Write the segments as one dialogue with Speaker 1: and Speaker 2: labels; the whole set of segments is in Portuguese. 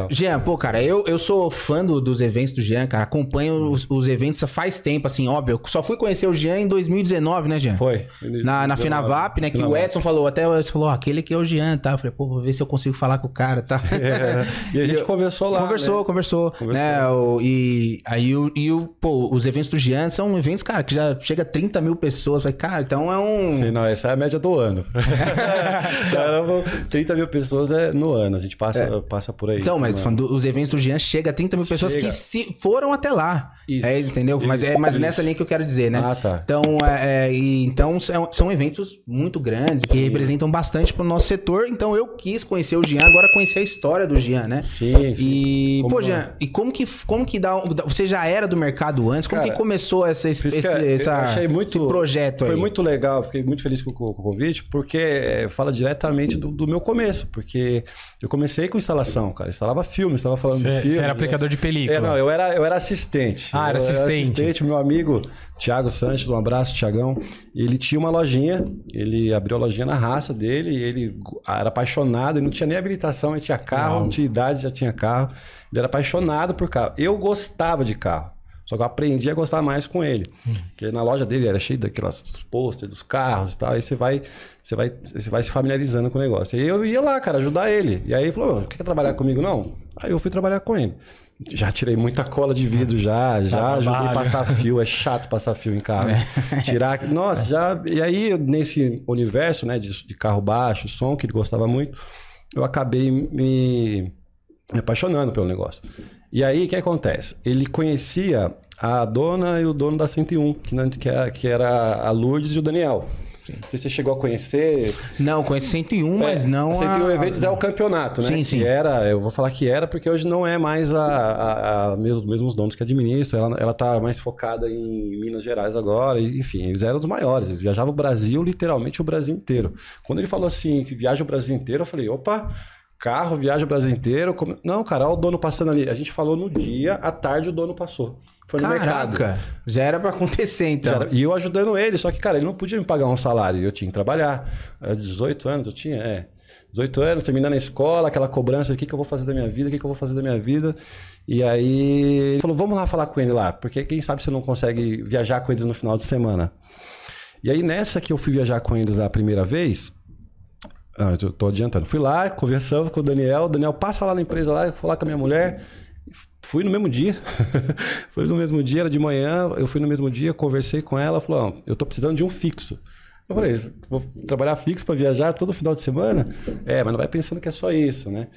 Speaker 1: legal. Jean, pô, cara, eu, eu sou fã do, dos eventos do Jean, cara. Acompanho os, os eventos faz tempo, assim, óbvio. Eu só fui conhecer o Jean em 2019, né, Jean? Foi. Na, na FENAVAP, né? Que Finavap. o Edson falou, até você falou, oh, aquele que é o Jean, tá? Eu falei, pô, vou ver se eu consigo falar com o cara, tá? É. E a gente e conversou lá. Conversou, né? conversou. Né? conversou. Né? e aí, o, e o, pô, os eventos do Jean são eventos, cara, que já chega a 30 mil pessoas. Falei, cara, então é um.
Speaker 2: Sim, não, essa é a média do ano. 30 então, mil pessoas é no ano, a gente passa, é. passa por aí. Então, mas falando,
Speaker 1: os eventos do Jean chega a 30 mil pessoas que se foram até lá. Isso. É, entendeu? Isso. Mas é mas nessa linha que eu quero dizer, né? Ah, tá. Então, é, é e, então são, eventos muito grandes Sim. que representam bastante pro nosso setor. Então eu quis conhecer o Jean, agora conhecer a história do Jean, né? Sim. sim. E, como pô, Jean, e como que, como que dá. Você já era do mercado antes? Como Cara, que começou essa, esse, esse, essa, muito,
Speaker 2: esse projeto foi aí? Foi muito legal, fiquei muito feliz com, com o convite, porque é, fala diretamente do, do meu começo, porque eu comecei com instalação, cara. Instalava filme, estava falando cê, de filme. Você era né? aplicador de
Speaker 1: película. É, não, eu
Speaker 2: era, eu era assistente. Ah, era eu assistente. Era assistente, meu amigo Thiago Sanches, um abraço, Tiagão. Ele tinha uma lojinha, ele abriu a lojinha na raça dele, e ele era apaixonado, ele não tinha nem habilitação, ele tinha carro, não, não tinha idade, já tinha carro. Ele era apaixonado por carro. Eu gostava de carro. Só que eu aprendi a gostar mais com ele. Uhum. Porque na loja dele era cheio daquelas posters dos carros e tal. Aí você vai, você vai, você vai se familiarizando com o negócio. E eu ia lá, cara, ajudar ele. E aí ele falou: quer trabalhar comigo, não? Aí eu fui trabalhar com ele. Já tirei muita cola de vidro, já, tá já ajudei a passar fio. É chato passar fio em carro. É. Tirar. Nossa, já. E aí, nesse universo, né, de, de carro baixo, som, que ele gostava muito, eu acabei me me apaixonando pelo negócio. E aí, o que acontece? Ele conhecia a dona e o dono da 101, que, não, que, era, é, que era a Lourdes e o Daniel. Não sei se você chegou a conhecer. Não, conheci 101, é, mas não. A 101 a... Eventos é o campeonato, né? Sim, sim. Que era, eu vou falar que era, porque hoje não é mais a, a, a mesmo, mesmos donos que administra. Ela, ela tá mais focada em Minas Gerais agora. Enfim, eles eram os maiores. Eles viajavam o Brasil, literalmente o Brasil inteiro. Quando ele falou assim, que viaja o Brasil inteiro, eu falei, opa, carro, viaja o Brasil inteiro. Come... Não, cara, olha o dono passando ali. A gente falou no dia, à tarde o dono passou. Foi no Caraca, mercado. já era para acontecer então. Era... E eu ajudando ele, só que, cara, ele não podia me pagar um salário, eu tinha que trabalhar. Era 18 anos, eu tinha, é. 18 anos, terminando a escola, aquela cobrança, o que, que eu vou fazer da minha vida, o que, que eu vou fazer da minha vida. E aí ele falou, vamos lá falar com ele lá, porque quem sabe você não consegue viajar com eles no final de semana. E aí nessa que eu fui viajar com eles a primeira vez, ah, eu tô adiantando. Fui lá, conversando com o Daniel. O Daniel passa lá na empresa lá, fui lá com a minha mulher. Fui no mesmo dia. Foi no mesmo dia, era de manhã. Eu fui no mesmo dia, conversei com ela. Falou: ah, eu tô precisando de um fixo. Eu falei: vou trabalhar fixo para viajar todo final de semana? É, mas não vai pensando que é só isso, né?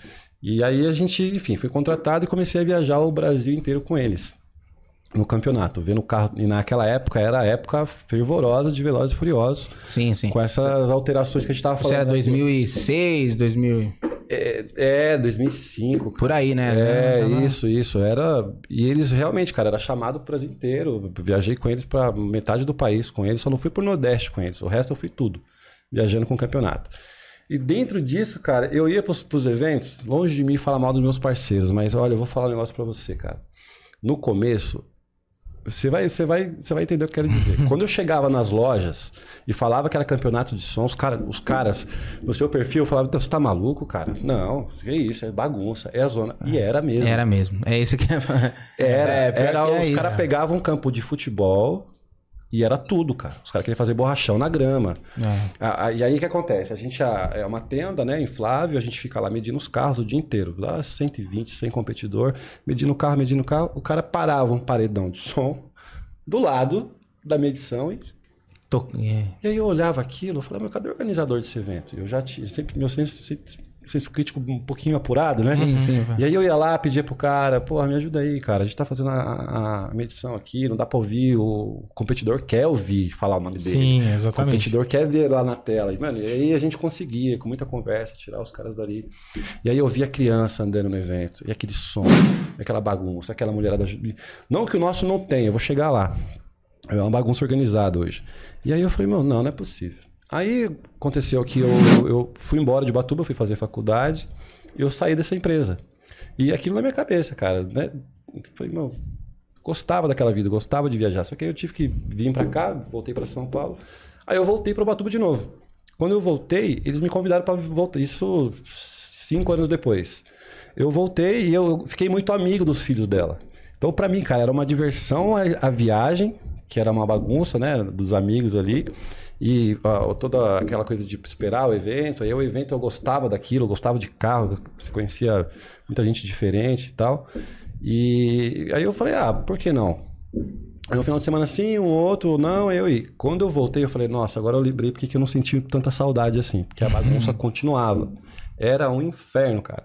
Speaker 2: E aí a gente, enfim, fui contratado e comecei a viajar o Brasil inteiro com eles no campeonato, vendo o carro. E naquela época era a época fervorosa de Velozes e Furiosos. Sim, sim. Com essas alterações que a gente tava falando. Isso era 2006, 2000. É, é 2005. Cara. Por aí, né? É, isso, isso. Era e eles realmente, cara, era chamado o Brasil inteiro. viajei com eles para metade do país com eles, só não fui pro Nordeste com eles. O resto eu fui tudo, viajando com o campeonato. E dentro disso, cara, eu ia pros, os eventos, longe de mim falar mal dos meus parceiros, mas olha, eu vou falar um negócio para você, cara. No começo, você vai, você vai, você vai entender o que eu quero dizer. Quando eu chegava nas lojas e falava que era campeonato de som, os, cara, os caras no seu perfil falavam, você tá maluco, cara? Não, é isso, é bagunça, é a zona. E ah, era mesmo. Era mesmo. É isso que é... era. Era, é, era é os caras pegavam um campo de futebol e era tudo, cara. Os caras queriam fazer borrachão na grama. É. e aí o que acontece? A gente é uma tenda, né? Inflável, a gente fica lá medindo os carros o dia inteiro. Lá 120, sem competidor, medindo o carro, medindo o carro. O cara parava um paredão de som do lado da medição e. Tô... É. E aí eu olhava aquilo, eu falava, meu, cadê o organizador desse evento? Eu já tinha. Sempre, meu sempre, sempre senso crítico um pouquinho apurado, né? Sim, sim. E aí eu ia lá, pedia pro cara, porra, me ajuda aí, cara. A gente tá fazendo a, a medição aqui, não dá pra ouvir. O competidor quer ouvir falar o nome dele. Sim, exatamente. O competidor quer ver lá na tela. E, mano, e aí a gente conseguia, com muita conversa, tirar os caras dali. E aí eu via criança andando no evento, e aquele som, e aquela bagunça, aquela mulherada. Não que o nosso não tenha, eu vou chegar lá. É uma bagunça organizada hoje. E aí eu falei, meu, não, não é possível. Aí aconteceu que eu, eu fui embora de Batuba, fui fazer faculdade, e eu saí dessa empresa. E aquilo na minha cabeça, cara, né? Falei, meu, gostava daquela vida, gostava de viajar. Só que aí eu tive que vir para cá, voltei para São Paulo. Aí eu voltei para Batuba de novo. Quando eu voltei, eles me convidaram para voltar. Isso cinco anos depois. Eu voltei e eu fiquei muito amigo dos filhos dela. Então, para mim, cara, era uma diversão a, a viagem, que era uma bagunça, né, dos amigos ali. E toda aquela coisa de esperar o evento, aí o evento eu gostava daquilo, eu gostava de carro, você conhecia muita gente diferente e tal. E aí eu falei, ah, por que não? Aí um final de semana sim, um outro não, eu e quando eu voltei eu falei, nossa, agora eu lembrei porque eu não senti tanta saudade assim, porque a bagunça continuava. Era um inferno, cara.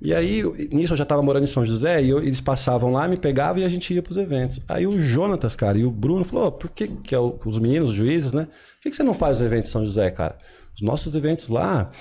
Speaker 2: E aí, nisso eu já tava morando em São José e eu, eles passavam lá, me pegavam e a gente ia pros eventos. Aí o Jonatas, cara, e o Bruno falou: oh, por que, que é o, os meninos, os juízes, né? Por que, que você não faz os eventos em São José, cara? Os nossos eventos lá,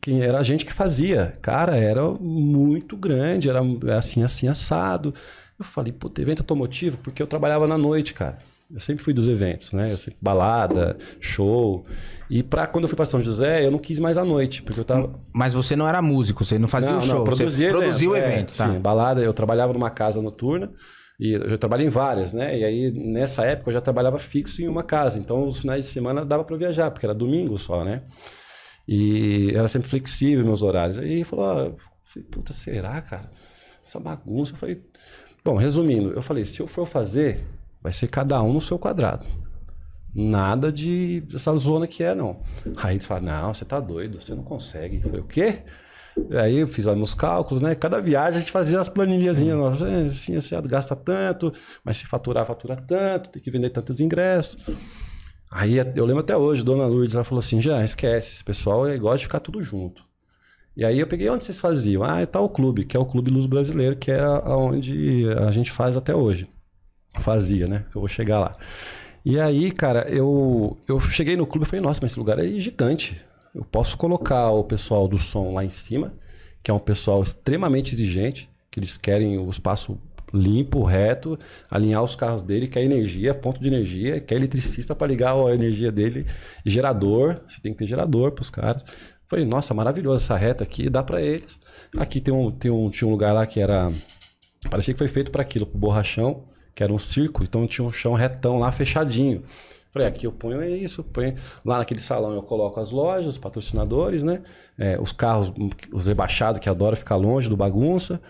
Speaker 2: quem era a gente que fazia. Cara, era muito grande, era assim, assim, assado. Eu falei, puta, evento automotivo, porque eu trabalhava na noite, cara. Eu sempre fui dos eventos, né? Sempre, balada, show. E para quando eu fui para São José, eu não quis mais à noite, porque eu tava. Mas você não era músico, você não fazia não, o show. Não, produzia você evento, o é, evento. Tá. Sim, balada, eu trabalhava numa casa noturna. E eu trabalhei em várias, né? E aí, nessa época, eu já trabalhava fixo em uma casa. Então, os finais de semana dava para viajar, porque era domingo só, né? E era sempre flexível meus horários. Aí ele falou, eu falei, puta, será, cara? Essa bagunça. Eu falei, bom, resumindo, eu falei, se eu for fazer, Vai ser cada um no seu quadrado. Nada de essa zona que é, não. Aí eles falam, não, você tá doido, você não consegue. Eu falei, o quê? Aí eu fiz meus cálculos, né? Cada viagem a gente fazia as planilhazinhas. É, assim, assim, ah, gasta tanto, mas se faturar, fatura tanto, tem que vender tantos ingressos. Aí eu lembro até hoje, dona Lourdes, ela falou assim: já esquece, esse pessoal é igual de ficar tudo junto. E aí eu peguei onde vocês faziam? Ah, é tal clube, que é o Clube Luz Brasileiro, que é onde a gente faz até hoje fazia, né? Eu vou chegar lá. E aí, cara, eu, eu cheguei no clube e falei, nossa, mas esse lugar é gigante. Eu posso colocar o pessoal do som lá em cima, que é um pessoal extremamente exigente, que eles querem o espaço limpo, reto, alinhar os carros dele, quer energia, ponto de energia, quer eletricista para ligar a energia dele, gerador, você tem que ter gerador para os caras. falei, nossa, maravilhosa essa reta aqui, dá para eles. Aqui tem um, tem um, tinha um lugar lá que era. Parecia que foi feito para aquilo, para borrachão que era um circo, então tinha um chão retão lá fechadinho. Falei, aqui eu ponho isso, ponho. Lá naquele salão eu coloco as lojas, os patrocinadores, né? É, os carros, os rebaixados que adoram ficar longe do bagunça.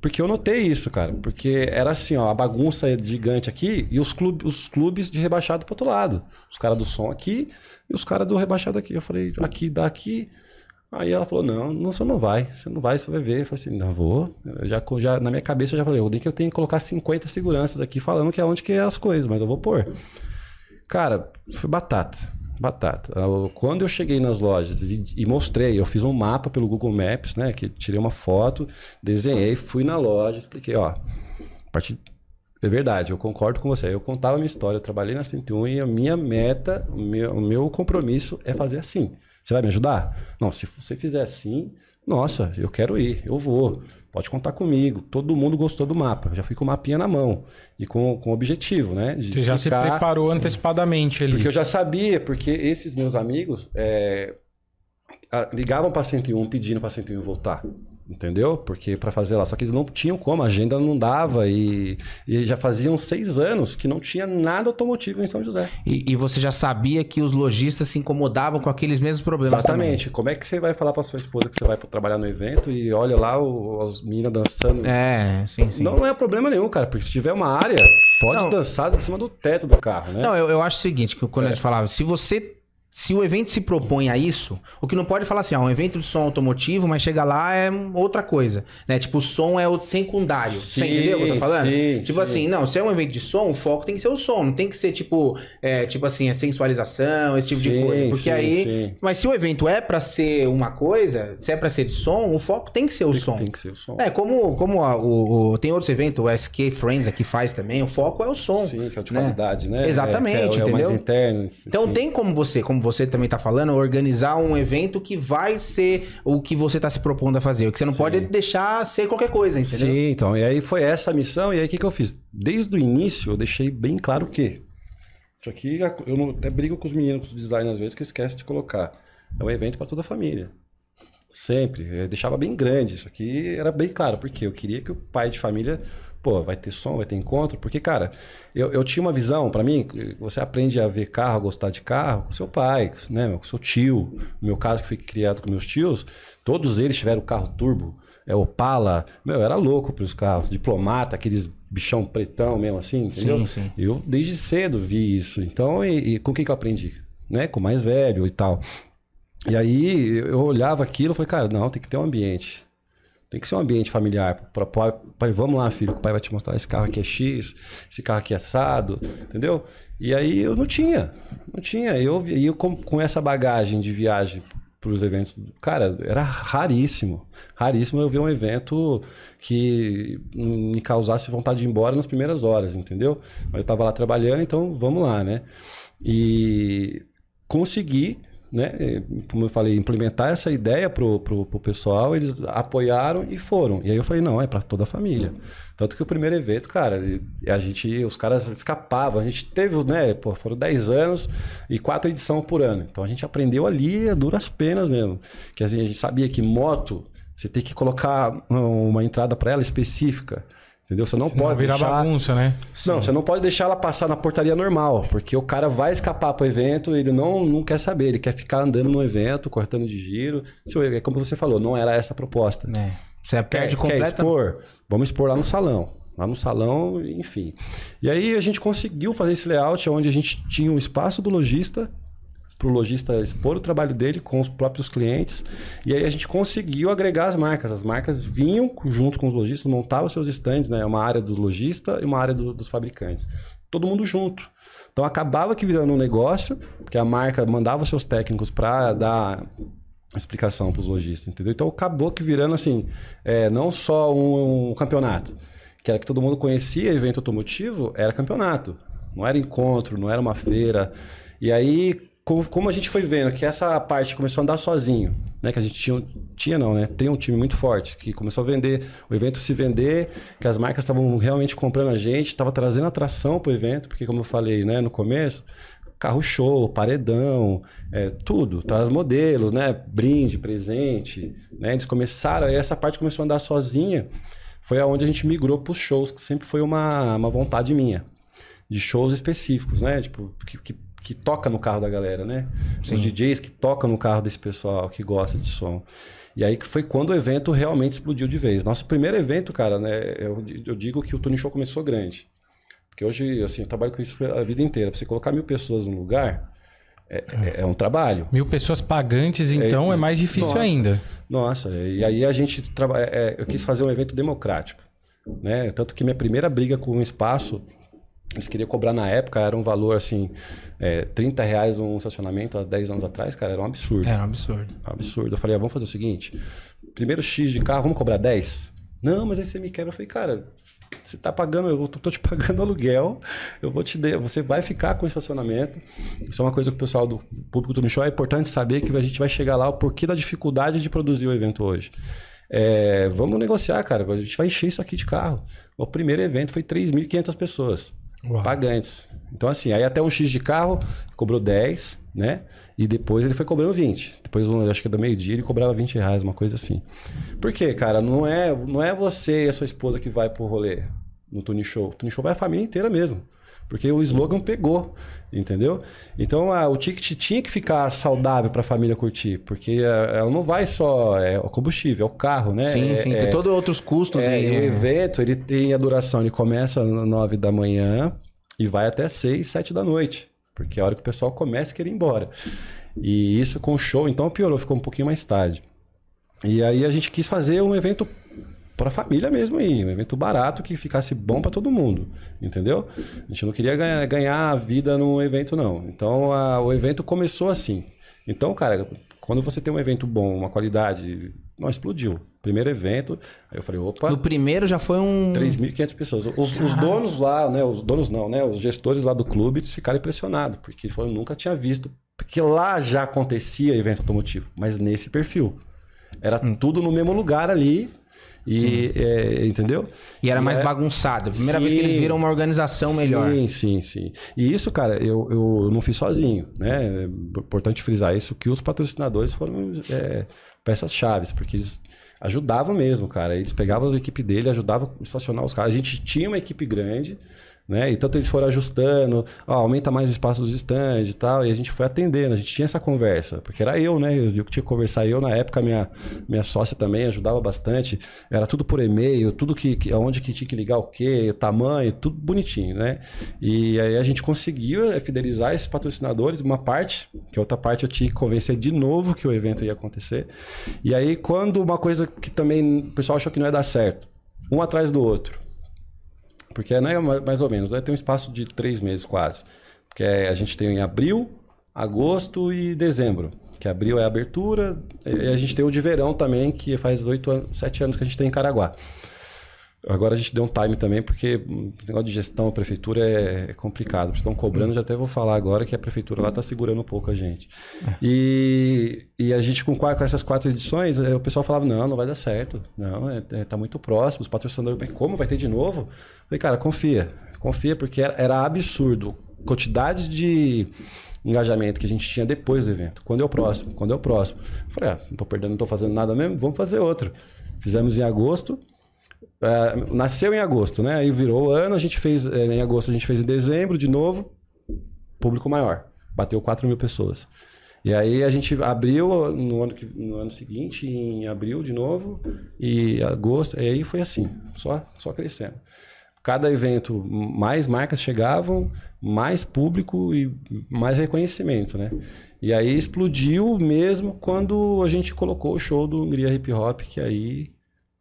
Speaker 2: Porque eu notei isso, cara. Porque era assim, ó, a bagunça é gigante aqui e os, clubes, os clubes de rebaixado pro outro lado. Os caras do som aqui e os caras do rebaixado aqui. Eu falei, aqui, daqui. Aí ela falou: não, não, você não vai, você não vai, você vai ver. Eu falei assim: não, vou. Eu já, já, na minha cabeça eu já falei: eu que eu tenho que colocar 50 seguranças aqui falando que é onde que é as coisas, mas eu vou pôr. Cara, foi batata. Batata. Eu, quando eu cheguei nas lojas e, e, mostrei, eu fiz um mapa pelo Google Maps, né? Que tirei uma foto, desenhei, fui na loja, expliquei, ó. A partir é verdade, eu concordo com você. Eu contava a minha história, eu trabalhei na 101 e a minha meta, o meu, o meu compromisso é fazer assim. Você vai me ajudar? Não, se você fizer assim, nossa, eu quero ir, eu vou. Pode contar comigo. Todo mundo gostou do mapa. Eu já fui com o mapinha na mão e com, com o objetivo, né? De Você explicar, já se preparou assim, antecipadamente ali. Porque eu já sabia, porque esses meus amigos é, ligavam para 101 pedindo para 101 voltar entendeu? Porque para fazer lá, só que eles não tinham como, a agenda não dava e, e já faziam seis anos que não tinha nada automotivo em São José. E, e você já sabia que os lojistas se incomodavam com aqueles mesmos problemas? Exatamente. Também. Como é que você vai falar para sua esposa que você vai trabalhar no evento e olha lá o, as meninas dançando? É, sim, sim. Não, é problema nenhum, cara, porque se tiver uma área, pode não. dançar em cima do teto do carro, né?
Speaker 1: Não, eu, eu acho o seguinte, que quando é. a gente falava, se você se o evento se propõe a isso, o que não pode falar assim, ah, um evento de som automotivo, mas chega lá é outra coisa, né? Tipo, o som é outro secundário. Sim, você entendeu o que eu tô falando? Sim, tipo sim. assim, não, se é um evento de som, o foco tem que ser o som, não tem que ser tipo, é, tipo assim, a sensualização, esse tipo sim, de coisa. Porque aí. Mas se o evento é para ser uma coisa, se é para ser de som, o foco tem que ser o tem, som. Tem que ser o som. É, como, como a, o, o, tem outros eventos, o SK Friends aqui faz também, o foco
Speaker 2: é o som. Sim, que é o de né? qualidade, né? Exatamente, é, é, entendeu? É interno,
Speaker 1: então tem como você, como como você também tá falando, organizar um evento que vai ser o que você tá se propondo a fazer. O que você não Sim. pode
Speaker 2: deixar ser qualquer coisa, entendeu? Sim, então. E aí foi essa a missão. E aí o que, que eu fiz? Desde o início, eu deixei bem claro que. Isso aqui, eu não, até brigo com os meninos, com os designers às vezes, que esquece de colocar. É um evento para toda a família. Sempre. Eu deixava bem grande. Isso aqui era bem claro, porque eu queria que o pai de família Pô, vai ter som, vai ter encontro. Porque, cara, eu, eu tinha uma visão, para mim, você aprende a ver carro, a gostar de carro, com seu pai, né, com seu tio. No meu caso, que fui criado com meus tios, todos eles tiveram carro turbo. É Opala, meu, era louco para os carros, diplomata, aqueles bichão pretão mesmo assim, entendeu? Sim, sim. Eu desde cedo vi isso. Então, e, e com quem que eu aprendi? Né? Com mais velho e tal. E aí eu olhava aquilo e falei, cara, não, tem que ter um ambiente. Tem que ser um ambiente familiar. Pra, pra, pai, vamos lá, filho, o pai vai te mostrar esse carro aqui é X, esse carro aqui é assado, entendeu? E aí eu não tinha, não tinha. Eu, e eu com, com essa bagagem de viagem para os eventos, cara, era raríssimo, raríssimo eu ver um evento que me causasse vontade de ir embora nas primeiras horas, entendeu? Mas eu estava lá trabalhando, então vamos lá, né? E consegui né, como eu falei, implementar essa ideia pro, pro, pro, pessoal, eles apoiaram e foram. E aí eu falei, não, é para toda a família. Tanto que o primeiro evento, cara, a gente, os caras escapavam. A gente teve, né, pô, foram 10 anos e quatro edição por ano. Então a gente aprendeu ali a duras penas mesmo. Que assim, a gente sabia que moto, você tem que colocar uma entrada para ela específica. Entendeu? Você não Senão pode virar deixar... bagunça, né? Não, Sim. você não pode deixar ela passar na portaria normal, porque o cara vai escapar para o evento, ele não, não quer saber, ele quer ficar andando no evento, cortando de giro. É como você falou, não era essa a proposta. É. Você perde quer, completa... quer expor? Vamos expor lá no salão. Lá no salão, enfim. E aí a gente conseguiu fazer esse layout onde a gente tinha um espaço do lojista para o lojista expor o trabalho dele com os próprios clientes. E aí a gente conseguiu agregar as marcas. As marcas vinham junto com os lojistas, montavam seus stands, né? Uma área do lojista e uma área do, dos fabricantes. Todo mundo junto. Então acabava que virando um negócio, porque a marca mandava seus técnicos para dar explicação para os lojistas, entendeu? Então acabou que virando assim, é, não só um, um campeonato, que era que todo mundo conhecia evento automotivo, era campeonato. Não era encontro, não era uma feira. E aí como a gente foi vendo que essa parte começou a andar sozinho, né? Que a gente tinha, tinha não, né? Tem um time muito forte que começou a vender, o evento se vender, que as marcas estavam realmente comprando a gente, estava trazendo atração para o evento, porque como eu falei, né, no começo, carro show, paredão, é, tudo, traz tá, modelos, né? Brinde, presente, né? Eles começaram, aí essa parte começou a andar sozinha. Foi aonde a gente migrou para os shows, que sempre foi uma, uma vontade minha. De shows específicos, né? Tipo, que, que que toca no carro da galera, né? Sim. Os DJs que tocam no carro desse pessoal que gosta de som. E aí que foi quando o evento realmente explodiu de vez. Nosso primeiro evento, cara, né? Eu, eu digo que o Tony Show começou grande. Porque hoje, assim, eu trabalho com isso a vida inteira. Pra você colocar mil pessoas num lugar, é, é, é um trabalho. Mil pessoas pagantes, é então, é, é mais difícil nossa, ainda. Nossa, é, e aí a gente trabalha. É, eu quis fazer um evento democrático. Né? Tanto que minha primeira briga com o espaço eles queriam cobrar na época, era um valor assim, é, 30 reais um estacionamento há 10 anos atrás, cara, era um absurdo. Era um absurdo. Absurdo. Eu falei, ah, vamos fazer o seguinte: primeiro X de carro, vamos cobrar 10? Não, mas aí você me quebra. Eu falei, cara, você tá pagando, eu tô te pagando aluguel, eu vou te dar, você vai ficar com o estacionamento. Isso é uma coisa que o pessoal do público do Michel é importante saber que a gente vai chegar lá o porquê da dificuldade de produzir o evento hoje. É, vamos negociar, cara, a gente vai encher isso aqui de carro. O primeiro evento foi 3.500 pessoas. Uau. pagantes. Então, assim, aí até um X de carro cobrou 10, né? E depois ele foi cobrando 20. Depois, acho que é do meio-dia, ele cobrava 20 reais, uma coisa assim. Por quê, cara? Não é, não é você e a sua esposa que vai pro rolê no Tony Show. O Tony Show vai a família inteira mesmo. Porque o slogan pegou, entendeu? Então a, ah, o ticket tinha que ficar saudável para a família curtir, porque a, ah, ela não vai só é o combustível, é o carro, né? Sim, é, sim. Tem é, todos outros custos. É, e... O evento ele tem a duração, ele começa às 9 da manhã e vai até 6, 7 da noite, porque é a hora que o pessoal começa a querer ir embora. E isso com o show, então piorou, ficou um pouquinho mais tarde. E aí a gente quis fazer um evento para a família mesmo aí. Um evento barato que ficasse bom para todo mundo, entendeu? A gente não queria ganhar, ganhar a vida no evento, não. Então, a, o evento começou assim. Então, cara, quando você tem um evento bom, uma qualidade, não explodiu. Primeiro evento, aí eu falei, opa. No primeiro já foi um. 3.500 pessoas. Os, os, donos lá, né? Os donos não, né? Os gestores lá do clube ficaram impressionados, porque eles falaram, nunca tinha visto. Porque lá já acontecia evento automotivo, mas nesse perfil. Era hum. tudo no mesmo lugar ali, e, é, entendeu? E era mais é, bagunçado. Primeira sim, vez que eles viram uma organização sim, melhor. Sim, sim, sim. E isso, cara, eu, eu não fiz sozinho, né? É importante frisar isso, que os patrocinadores foram é, peças-chaves, porque eles ajudavam mesmo, cara. Eles pegavam as equipes dele, ajudavam a estacionar os caras. A gente tinha uma equipe grande, né? Então eles foram ajustando, ó, aumenta mais o espaço dos estandes e tal, e a gente foi atendendo, a gente tinha essa conversa, porque era eu, né? Eu, tinha que conversar, eu na época, minha, minha sócia também ajudava bastante, era tudo por e-mail, tudo que, que onde que tinha que ligar o quê, o tamanho, tudo bonitinho, né? E aí a gente conseguiu eh, fidelizar esses patrocinadores, uma parte, que outra parte eu tinha que convencer de novo que o evento ia acontecer. E aí quando uma coisa que também o pessoal achou que não ia dar certo, um atrás do outro. Porque né, mais ou menos, né, tem um espaço de três meses quase. Porque é, a gente tem em abril, agosto e dezembro. Que abril é a abertura. E a gente tem o de verão também, que faz oito, sete anos que a gente tem em Caraguá. Agora a gente deu um time também, porque o negócio de gestão, a prefeitura é, é complicado. Estão cobrando, hum. já até vou falar agora que a prefeitura lá está segurando um pouco a gente. É. E, e a gente, com, com essas quatro edições, eh, o pessoal falava: não, não vai dar certo. Não, está é, é tá muito próximo. Os patrocinadores, como vai ter de novo? Eu falei, cara, confia. Confia, porque era, era absurdo. Quantidade de engajamento que a gente tinha depois do evento. Quando é o próximo? Quando é o próximo? Eu falei, ah, não estou perdendo, não estou fazendo nada mesmo, vamos fazer outro. Fizemos em agosto, Uh, nasceu em agosto, né? Aí virou o ano, a gente fez. É, em agosto a gente fez em dezembro, de novo, público maior. Bateu 4 mil pessoas. E aí a gente abriu no ano, no ano seguinte, em abril de novo, e agosto, e aí foi assim, só, só crescendo. Cada evento, mais marcas chegavam, mais público e mais reconhecimento, né? E aí explodiu mesmo quando a gente colocou o show do Hungria Hip Hop, que aí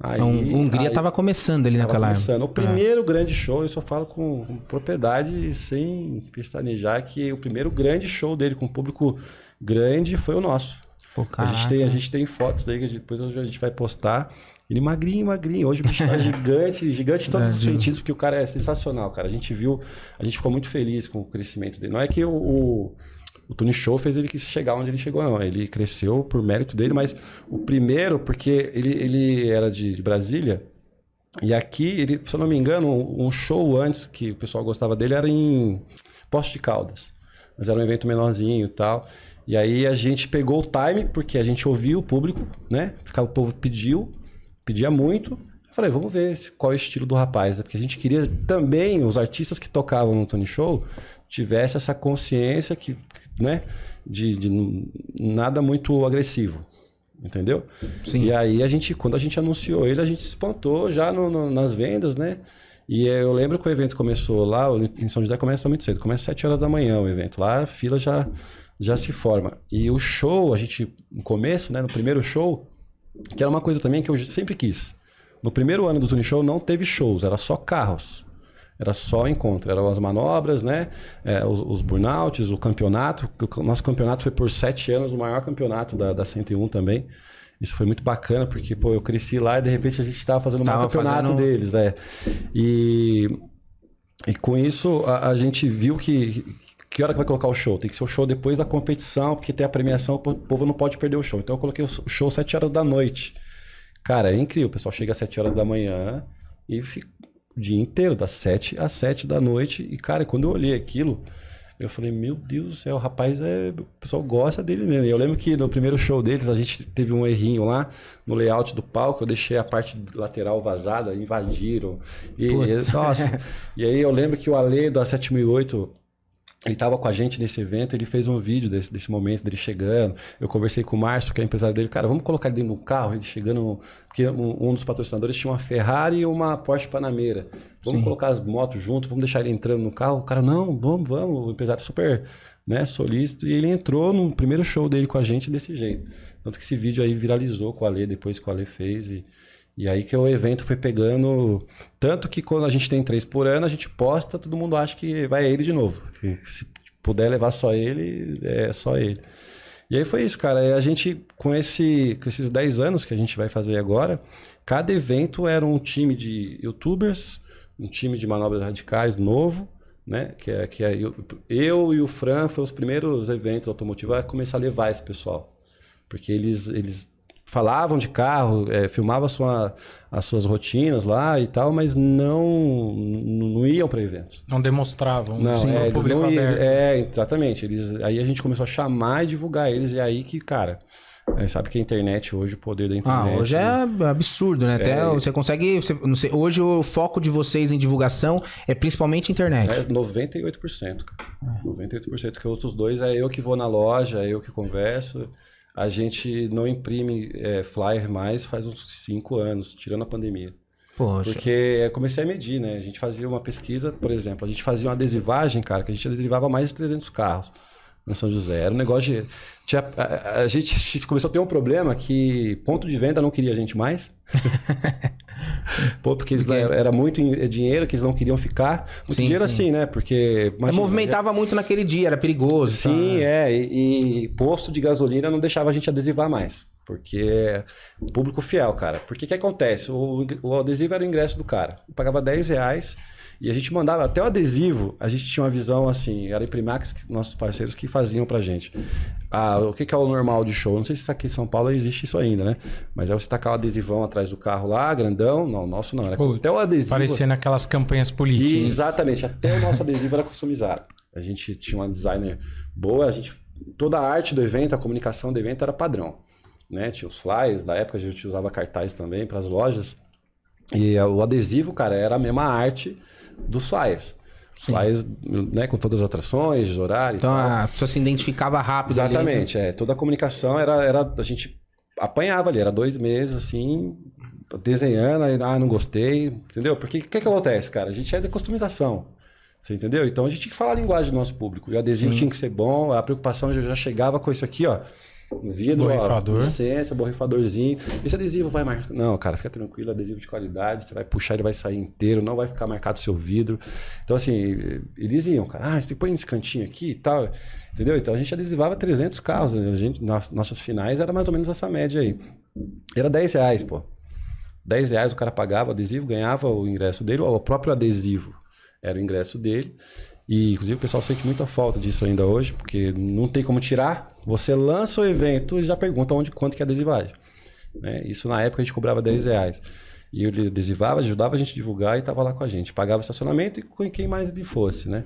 Speaker 2: então, aí, a Hungria estava começando ali naquela começando. época. O é. primeiro grande show, eu só falo com, com propriedade, sem pestanejar, que o primeiro grande show dele com público grande foi o nosso. Pô, a, gente tem, a gente tem fotos aí que depois a gente vai postar. Ele magrinho, magrinho. Hoje o bicho tá gigante, gigante em todos Brasil. os sentidos, porque o cara é sensacional, cara. A gente viu, a gente ficou muito feliz com o crescimento dele. Não é que o, o o Tony Show fez ele chegar onde ele chegou, não. Ele cresceu por mérito dele, mas o primeiro, porque ele, ele era de, de Brasília, e aqui, ele, se eu não me engano, um show antes que o pessoal gostava dele era em Posto de Caldas. Mas era um evento menorzinho e tal. E aí a gente pegou o time, porque a gente ouvia o público, né? Ficava, o povo pediu, pedia muito. Eu falei, vamos ver qual é o estilo do rapaz, né? porque a gente queria também os artistas que tocavam no Tony Show tivesse essa consciência que, né, de, de nada muito agressivo entendeu? Sim. E aí a gente, quando a gente anunciou ele, a gente se espantou já no, no, nas vendas, né? E eu lembro que o evento começou lá, em São José começa muito cedo, começa às 7 horas da manhã o evento. Lá a fila já, já se forma. E o show, a gente, no começo, né, no primeiro show, que era uma coisa também que eu sempre quis. No primeiro ano do Tune Show não teve shows, era só carros. Era só encontro, eram as manobras, né? É, os, os, burnouts, o campeonato. O nosso campeonato foi por sete anos o maior campeonato da, da 101 também. Isso foi muito bacana, porque pô, eu cresci lá e de repente a gente estava fazendo o maior campeonato fazendo... deles. Né? E, e com isso a, a gente viu que, que hora que vai colocar o show? Tem que ser o show depois da competição, porque tem a premiação, o povo não pode perder o show. Então eu coloquei o show sete horas da noite. Cara, é incrível. O pessoal chega às 7 horas da manhã e fica o dia inteiro, das 7 às 7 da noite. E, cara, quando eu olhei aquilo, eu falei, meu Deus do céu, o rapaz é. O pessoal gosta dele mesmo. E eu lembro que no primeiro show deles, a gente teve um errinho lá no layout do palco, eu deixei a parte lateral vazada, invadiram. E, e nossa. e aí eu lembro que o Ale da 7008 ele estava com a gente nesse evento, ele fez um vídeo desse, desse momento dele chegando. Eu conversei com o Márcio, que é empresário dele. Cara, vamos colocar ele dentro do carro, ele chegando. Porque um, um dos patrocinadores tinha uma Ferrari e uma Porsche Panamera. Vamos Sim. colocar as motos junto, vamos deixar ele entrando no carro. O cara, não, vamos, vamos. O empresário super né, solícito. E ele entrou no primeiro show dele com a gente desse jeito. Tanto que esse vídeo aí viralizou com a Lê, depois que o Ale fez. E, e aí que o evento foi pegando. Tanto que quando a gente tem três por ano, a gente posta, todo mundo acha que vai ele de novo. Que se puder levar só ele, é só ele. E aí foi isso, cara. E a gente, com, esse, com esses 10 anos que a gente vai fazer agora, cada evento era um time de youtubers, um time de manobras radicais novo, né? Que é, que é eu, eu e o Fran foram os primeiros eventos automotivos a começar a levar esse pessoal. Porque eles, eles falavam de carro, é, filmavam sua, as suas rotinas lá e tal, mas não não iam para eventos. Não demonstravam. Não, é, público não iam, é, exatamente. Eles, aí a gente começou a chamar e divulgar eles, e aí que, cara. É, sabe que a internet hoje, o poder da ah, internet. Ah, hoje é
Speaker 1: né? é absurdo, né? É, Até você consegue. Você, não sei, hoje o foco de vocês em divulgação é principalmente internet. É
Speaker 2: 98%. 98%. Que os outros dois é eu que vou na loja, é eu que converso a gente não imprime é, flyer mais faz uns cinco anos, tirando a pandemia. Poxa. Porque é, comecei a medir, né? A gente fazia uma pesquisa, por exemplo, a gente fazia uma adesivagem, cara, que a gente adesivava mais de 300 carros em São José. Era um negócio de. Tinha, a, a, gente começou a ter um problema que ponto de venda não queria a gente mais. Pô, porque eles, era muito é dinheiro que eles não queriam ficar. Muito sim, dinheiro sim. assim, né? Porque. Imagina, movimentava já... Né? muito naquele dia, era perigoso. Tá? Sim, tá... é. E, e posto de gasolina não deixava a gente adesivar mais. Porque público fiel, cara. Porque que acontece? O, o adesivo era o ingresso do cara. Eu pagava 10 reais e a gente mandava até o adesivo, a gente tinha uma visão assim, era Imprimax, nossos parceiros que faziam pra gente. Ah, o que, que é o normal de show? Não sei se aqui em São Paulo existe isso ainda, né? Mas é você tacar o adesivão atrás do carro lá, grandão. Não, nosso não. Era tipo, até o adesivo. Parecendo aquelas campanhas políticas. E, exatamente, até o nosso adesivo era customizado. A gente tinha uma designer boa, a gente. Toda a arte do evento, a comunicação do evento era padrão. Né? Tinha os flyers, na época a gente usava cartaz também para as lojas. E eh, o adesivo, cara, era a mesma arte dos flyers. Sim. Flyers, né, com todas as atrações, horário. Então a pessoa se identificava rápido. Exatamente, ali, né? é. Toda a comunicação era, era. A gente apanhava ali, era dois meses assim, desenhando, aí, ah, não gostei, entendeu? Porque o que, é que acontece, cara? A gente é de customização. Você entendeu? Então a gente tinha que falar a linguagem do nosso público. O adesivo Sim. tinha que ser bom, a preocupação já, já chegava com isso aqui, ó vidro, borrifador. Ó, licença, borrifadorzinho. Esse adesivo vai marcar. Não, cara, fica tranquilo, adesivo de qualidade, você vai puxar, ele vai sair inteiro, não vai ficar marcado o seu vidro. Então, assim, eles iam, cara, ah, você tem que pôr nesse cantinho aqui e tal. Entendeu? Então a gente adesivava 300 carros. A gente, nas nossas finais era mais ou menos essa média aí. Era 10 reais, pô. 10 reais o cara pagava o adesivo, ganhava o ingresso dele, ou o próprio adesivo era o ingresso dele. E inclusive o pessoal sente muita falta disso ainda hoje, porque não tem como tirar. Você lança o evento e já pergunta onde, quanto que é a adesivagem. Né? Isso na época a gente cobrava 10 reais. E ele adesivava, ajudava a gente a divulgar e estava lá com a gente. Pagava o estacionamento e com quem mais ele fosse, né?